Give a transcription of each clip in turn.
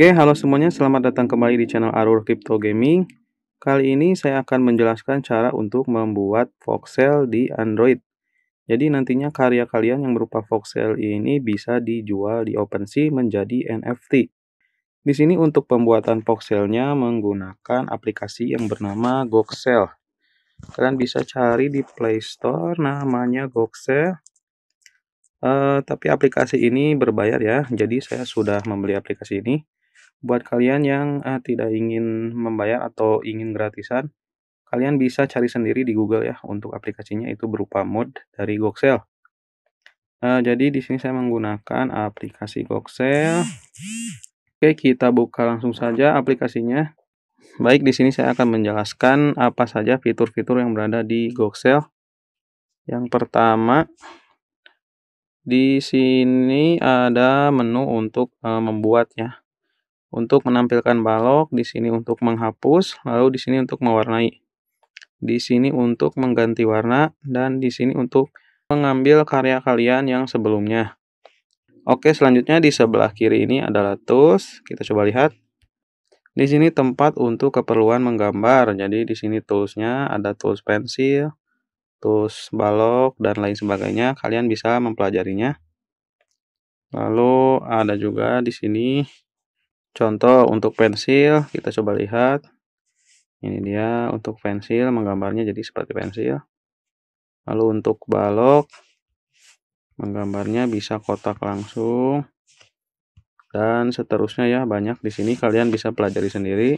Oke, halo semuanya, selamat datang kembali di channel Arur Crypto Gaming. Kali ini saya akan menjelaskan cara untuk membuat voxel di Android. Jadi nantinya karya kalian yang berupa voxel ini bisa dijual di OpenSea menjadi NFT. Di sini untuk pembuatan voxelnya menggunakan aplikasi yang bernama Goxel. Kalian bisa cari di Play Store namanya Goxel. Uh, tapi aplikasi ini berbayar ya, jadi saya sudah membeli aplikasi ini. Buat kalian yang uh, tidak ingin membayar atau ingin gratisan, kalian bisa cari sendiri di Google ya untuk aplikasinya itu berupa mod dari Goxel. Uh, jadi di sini saya menggunakan aplikasi Goxel. Oke, kita buka langsung saja aplikasinya. Baik, di sini saya akan menjelaskan apa saja fitur-fitur yang berada di Goxel. Yang pertama, di sini ada menu untuk uh, membuat ya untuk menampilkan balok, di sini untuk menghapus, lalu di sini untuk mewarnai. Di sini untuk mengganti warna dan di sini untuk mengambil karya kalian yang sebelumnya. Oke, selanjutnya di sebelah kiri ini adalah tools. Kita coba lihat. Di sini tempat untuk keperluan menggambar. Jadi di sini toolsnya ada tools pensil, tools balok dan lain sebagainya. Kalian bisa mempelajarinya. Lalu ada juga di sini Contoh untuk pensil, kita coba lihat. Ini dia untuk pensil, menggambarnya jadi seperti pensil. Lalu untuk balok, menggambarnya bisa kotak langsung. Dan seterusnya ya, banyak di sini kalian bisa pelajari sendiri.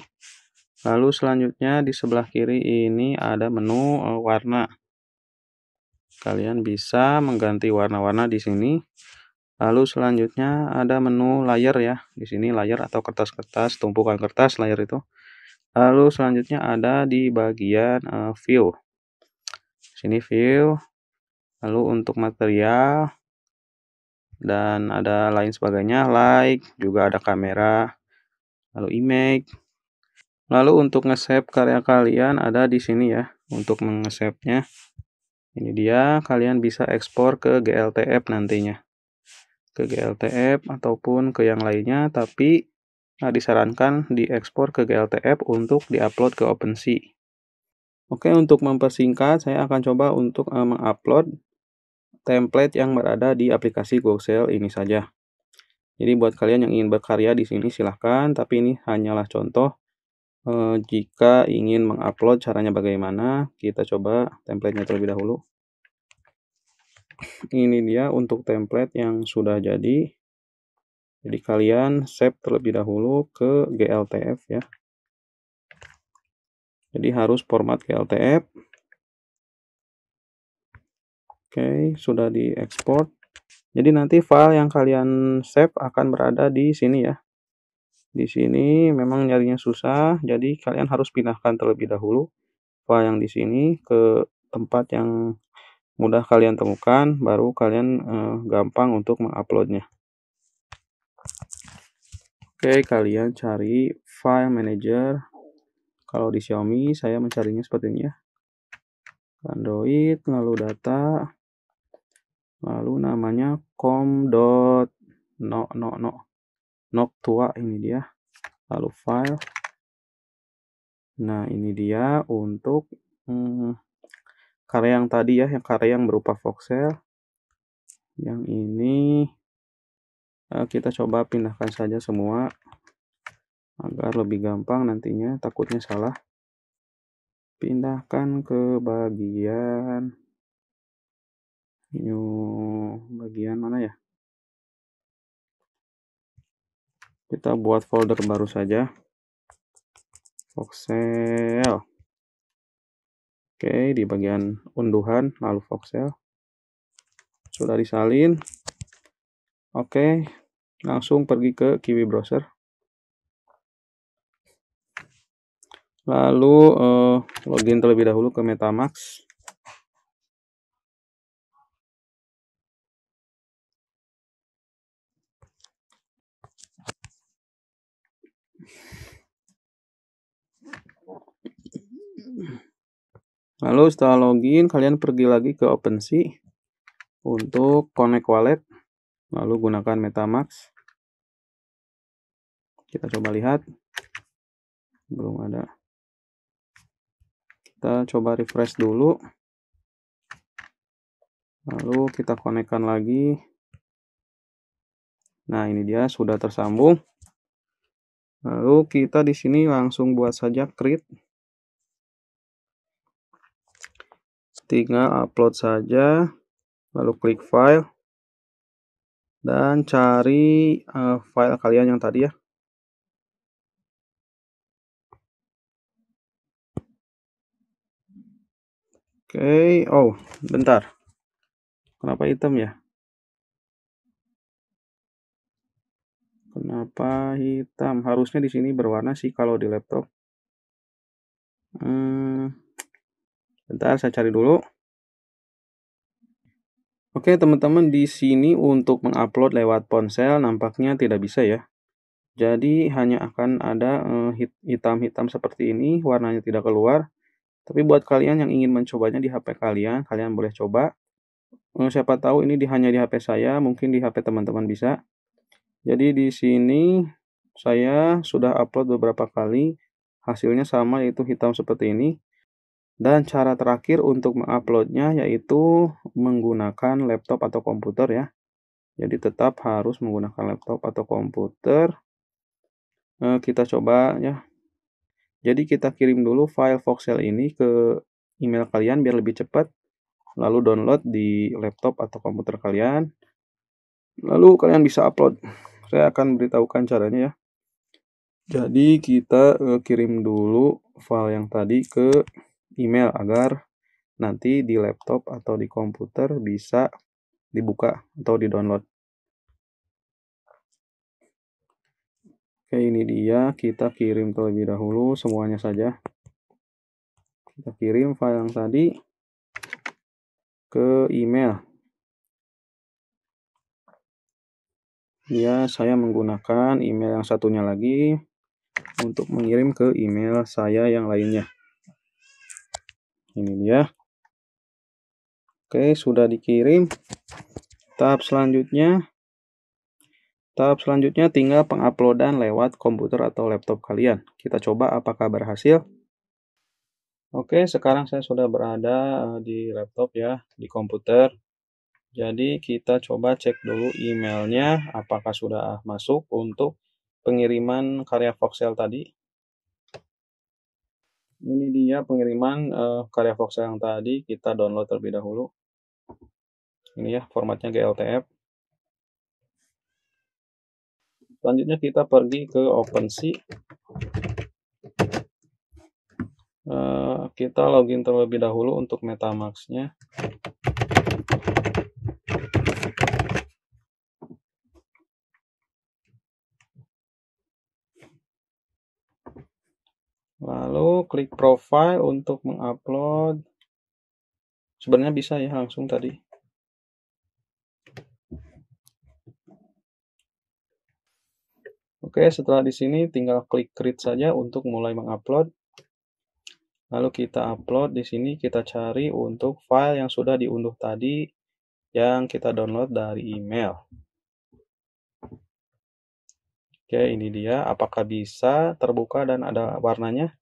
Lalu selanjutnya di sebelah kiri ini ada menu eh, warna. Kalian bisa mengganti warna-warna di sini. Lalu selanjutnya ada menu layer ya. Di sini layer atau kertas-kertas, tumpukan kertas layer itu. Lalu selanjutnya ada di bagian uh, view. Di sini view. Lalu untuk material dan ada lain sebagainya, like, juga ada kamera, lalu image. Lalu untuk nge-save karya kalian ada di sini ya, untuk nge save nya Ini dia, kalian bisa ekspor ke GLTF nantinya ke GLTF ataupun ke yang lainnya, tapi nah, disarankan diekspor ke GLTF untuk diupload ke OpenSea. Oke, untuk mempersingkat, saya akan coba untuk uh, mengupload template yang berada di aplikasi Goxel ini saja. Jadi buat kalian yang ingin berkarya di sini silahkan, tapi ini hanyalah contoh e, jika ingin mengupload caranya bagaimana, kita coba templatenya terlebih dahulu ini dia untuk template yang sudah jadi jadi kalian save terlebih dahulu ke gltf ya jadi harus format gltf oke sudah diekspor jadi nanti file yang kalian save akan berada di sini ya di sini memang nyarinya susah, jadi kalian harus pindahkan terlebih dahulu file yang di sini ke tempat yang mudah kalian temukan, baru kalian uh, gampang untuk menguploadnya. Oke, kalian cari file manager. Kalau di Xiaomi, saya mencarinya seperti ini ya. Android, lalu data, lalu namanya com dot no no no tua ini dia lalu file nah ini dia untuk hmm, karya yang tadi ya, yang karya yang berupa voxel. Yang ini eh, kita coba pindahkan saja semua agar lebih gampang nantinya takutnya salah. Pindahkan ke bagian new bagian mana ya? Kita buat folder baru saja. Voxel. Oke, di bagian unduhan lalu voxel. Ya. Sudah disalin. Oke, langsung pergi ke Kiwi browser. Lalu eh, login terlebih dahulu ke MetaMask. Mm-hmm. Lalu setelah login, kalian pergi lagi ke OpenSea untuk connect wallet. Lalu gunakan MetaMask. Kita coba lihat. Belum ada. Kita coba refresh dulu. Lalu kita konekkan lagi. Nah, ini dia sudah tersambung. Lalu kita di sini langsung buat saja create tinggal upload saja lalu klik file dan cari uh, file kalian yang tadi ya Oke, okay. oh bentar. Kenapa hitam ya? Kenapa hitam? Harusnya di sini berwarna sih kalau di laptop. Hmm. Bentar, saya cari dulu. Oke, teman-teman, di sini untuk mengupload lewat ponsel nampaknya tidak bisa ya. Jadi hanya akan ada eh, hitam-hitam seperti ini, warnanya tidak keluar. Tapi buat kalian yang ingin mencobanya di HP kalian, kalian boleh coba. Eh, siapa tahu ini di, hanya di HP saya, mungkin di HP teman-teman bisa. Jadi di sini saya sudah upload beberapa kali, hasilnya sama yaitu hitam seperti ini. Dan cara terakhir untuk menguploadnya yaitu menggunakan laptop atau komputer ya. Jadi tetap harus menggunakan laptop atau komputer. Eh, kita coba ya. Jadi kita kirim dulu file voxel ini ke email kalian biar lebih cepat. Lalu download di laptop atau komputer kalian. Lalu kalian bisa upload. Saya akan beritahukan caranya ya. Jadi kita eh, kirim dulu file yang tadi ke email agar nanti di laptop atau di komputer bisa dibuka atau di-download. Oke, ini dia. Kita kirim terlebih dahulu semuanya saja. Kita kirim file yang tadi ke email. Ya, saya menggunakan email yang satunya lagi untuk mengirim ke email saya yang lainnya ini dia oke sudah dikirim tahap selanjutnya tahap selanjutnya tinggal penguploadan lewat komputer atau laptop kalian kita coba apakah berhasil Oke, sekarang saya sudah berada eh, di laptop ya, di komputer. Jadi kita coba cek dulu emailnya apakah sudah masuk untuk pengiriman karya Voxel tadi ini dia pengiriman uh, karya Voxel yang tadi kita download terlebih dahulu ini ya formatnya GLTF selanjutnya kita pergi ke OpenSea uh, kita login terlebih dahulu untuk MetaMaxnya. nya klik profile untuk mengupload. Sebenarnya bisa ya langsung tadi. Oke, setelah di sini tinggal klik create saja untuk mulai mengupload. Lalu kita upload di sini kita cari untuk file yang sudah diunduh tadi yang kita download dari email. Oke, ini dia. Apakah bisa terbuka dan ada warnanya?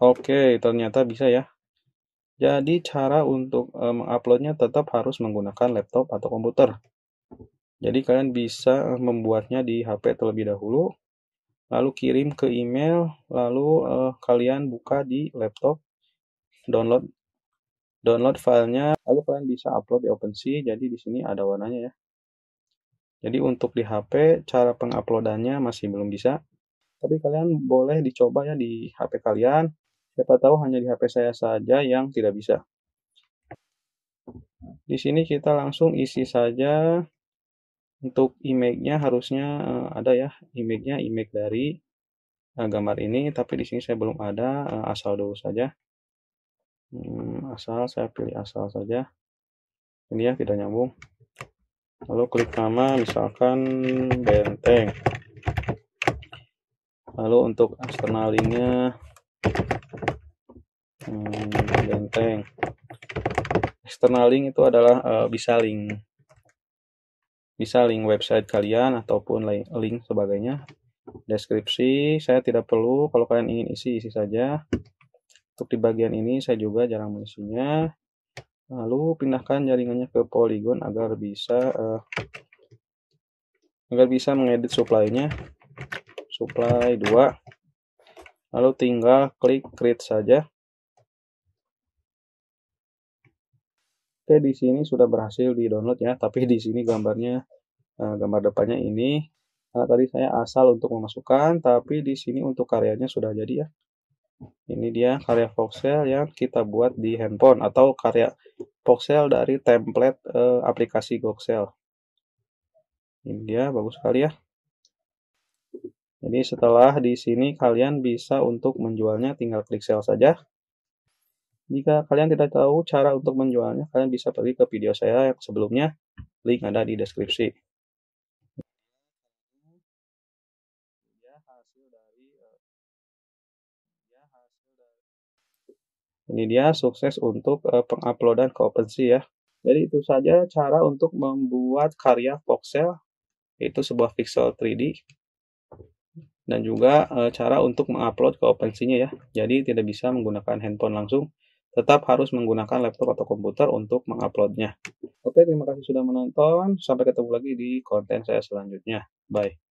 Oke, ternyata bisa ya. Jadi cara untuk, eh, menguploadnya tetap harus menggunakan laptop atau komputer. Jadi kalian bisa eh, membuatnya di HP terlebih dahulu, lalu kirim ke email, lalu, eh, kalian buka di laptop, download download filenya, lalu kalian bisa upload di OpenSea, jadi di sini ada warnanya ya. Jadi untuk di HP, cara penguploadannya masih belum bisa, tapi kalian boleh dicoba ya di HP kalian, Siapa tahu hanya di HP saya saja yang tidak bisa. Di sini kita langsung isi saja untuk image-nya harusnya eh, ada ya image-nya image dari eh, gambar ini tapi di sini saya belum ada eh, asal dulu saja. Hmm, asal saya pilih asal saja. Ini ya tidak nyambung. Lalu klik nama misalkan benteng. Lalu untuk asternalinya hmm, benteng external link itu adalah uh, bisa link bisa link website kalian ataupun link sebagainya deskripsi saya tidak perlu kalau kalian ingin isi isi saja untuk di bagian ini saya juga jarang mengisinya lalu pindahkan jaringannya ke polygon agar bisa uh, agar bisa mengedit supply-nya supply 2 lalu tinggal klik create saja Oke, di sini sudah berhasil di-download ya, tapi di sini gambarnya eh, gambar depannya ini. Nah, tadi saya asal untuk memasukkan, tapi di sini untuk karyanya sudah jadi ya. Ini dia karya voxel yang kita buat di handphone atau karya voxel dari template eh, aplikasi Goxel. Ini dia bagus sekali ya. Jadi setelah di sini kalian bisa untuk menjualnya tinggal klik sell saja. Jika kalian tidak tahu cara untuk menjualnya, kalian bisa pergi ke video saya yang sebelumnya. Link ada di deskripsi. Eh, ini dia sukses untuk eh, penguploadan ke OpenSea ya. Jadi itu saja cara untuk membuat karya voxel, itu sebuah pixel 3D. Dan juga eh, cara untuk mengupload ke OpenSea-nya ya. Jadi tidak bisa menggunakan handphone langsung tetap harus menggunakan laptop atau komputer untuk menguploadnya. Oke, terima kasih sudah menonton. Sampai ketemu lagi di konten saya selanjutnya. Bye.